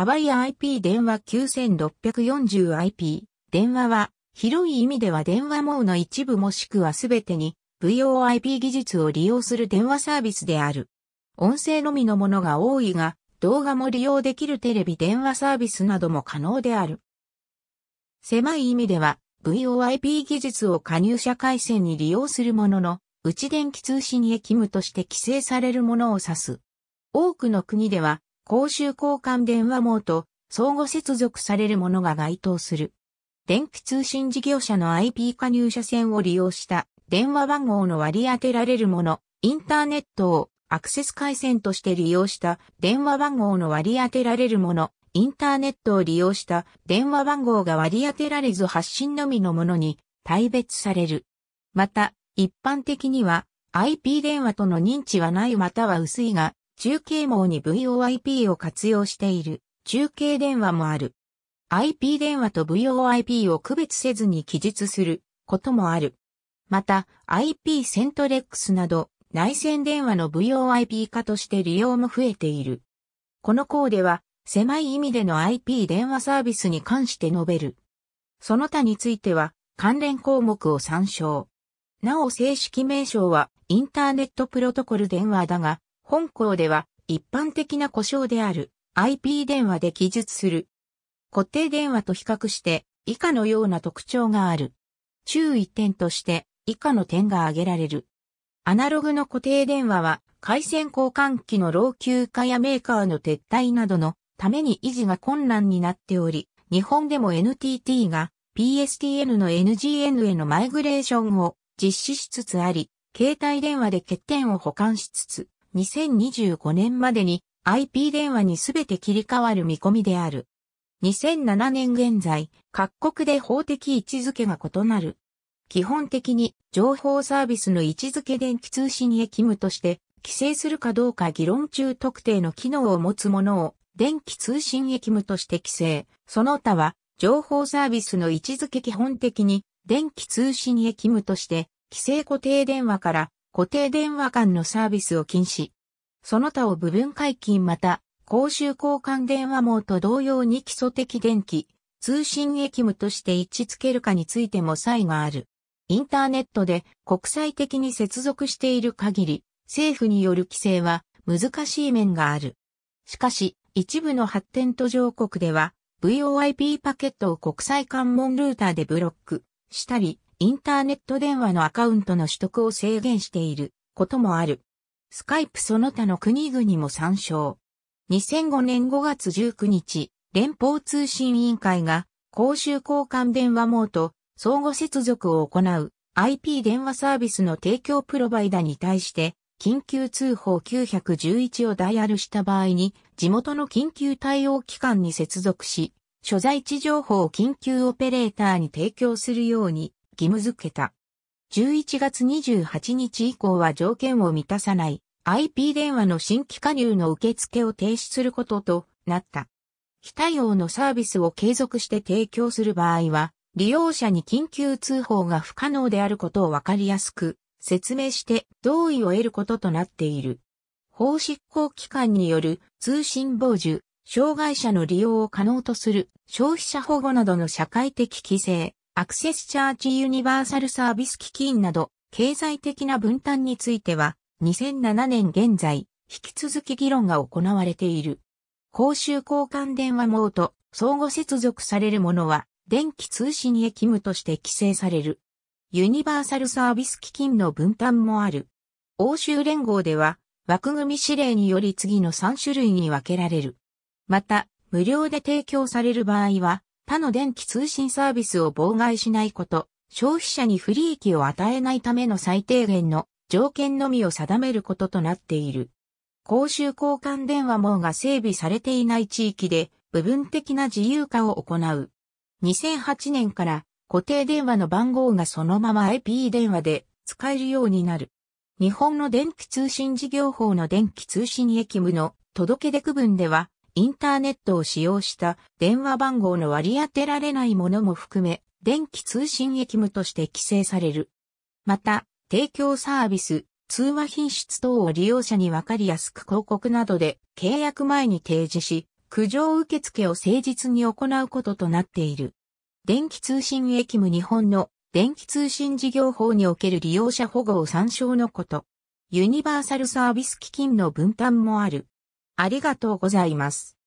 アバイア IP 電話 9640IP 電話は広い意味では電話網の一部もしくはすべてに VOIP 技術を利用する電話サービスである。音声のみのものが多いが動画も利用できるテレビ電話サービスなども可能である。狭い意味では VOIP 技術を加入者回線に利用するものの内電気通信へ勤務として規制されるものを指す。多くの国では公衆交換電話網と相互接続されるものが該当する。電気通信事業者の IP 加入者線を利用した電話番号の割り当てられるもの、インターネットをアクセス回線として利用した電話番号の割り当てられるもの、インターネットを利用した電話番号が割り当てられず発信のみのものに大別される。また、一般的には IP 電話との認知はないまたは薄いが、中継網に VoIP を活用している中継電話もある。IP 電話と VoIP を区別せずに記述することもある。また、IP セントレックスなど内線電話の VoIP 化として利用も増えている。この項では狭い意味での IP 電話サービスに関して述べる。その他については関連項目を参照。なお正式名称はインターネットプロトコル電話だが、本校では一般的な故障である IP 電話で記述する。固定電話と比較して以下のような特徴がある。注意点として以下の点が挙げられる。アナログの固定電話は回線交換機の老朽化やメーカーの撤退などのために維持が困難になっており、日本でも NTT が PSTN の NGN へのマイグレーションを実施しつつあり、携帯電話で欠点を保管しつつ、2025年までに IP 電話にすべて切り替わる見込みである。2007年現在、各国で法的位置づけが異なる。基本的に情報サービスの位置づけ電気通信へ義務として規制するかどうか議論中特定の機能を持つものを電気通信へ義務として規制、その他は情報サービスの位置づけ基本的に電気通信へ義務として規制固定電話から固定電話間のサービスを禁止。その他を部分解禁また、公衆交換電話網と同様に基礎的電気、通信役務として位置付けるかについても差異がある。インターネットで国際的に接続している限り、政府による規制は難しい面がある。しかし、一部の発展途上国では、VOIP パケットを国際関門ルーターでブロックしたり、インターネット電話のアカウントの取得を制限していることもある。スカイプその他の国々も参照。2005年5月19日、連邦通信委員会が公衆交換電話網と相互接続を行う IP 電話サービスの提供プロバイダに対して緊急通報911をダイヤルした場合に地元の緊急対応機関に接続し所在地情報を緊急オペレーターに提供するように義務付けた。11月28日以降は条件を満たさない IP 電話の新規加入の受付を停止することとなった。非対応のサービスを継続して提供する場合は、利用者に緊急通報が不可能であることをわかりやすく説明して同意を得ることとなっている。法執行機関による通信傍受、障害者の利用を可能とする消費者保護などの社会的規制、アクセスチャージユニバーサルサービス基金など、経済的な分担については、2007年現在、引き続き議論が行われている。公衆交換電話網と相互接続されるものは、電気通信へ義務として規制される。ユニバーサルサービス基金の分担もある。欧州連合では、枠組み指令により次の3種類に分けられる。また、無料で提供される場合は、他の電気通信サービスを妨害しないこと、消費者に不利益を与えないための最低限の条件のみを定めることとなっている。公衆交換電話網が整備されていない地域で部分的な自由化を行う。2008年から固定電話の番号がそのまま IP 電話で使えるようになる。日本の電気通信事業法の電気通信役務の届け出区分ではインターネットを使用した電話番号の割り当てられないものも含め、電気通信役務として規制される。また、提供サービス、通話品質等を利用者に分かりやすく広告などで契約前に提示し、苦情受付を誠実に行うこととなっている。電気通信役務日本の電気通信事業法における利用者保護を参照のこと。ユニバーサルサービス基金の分担もある。ありがとうございます。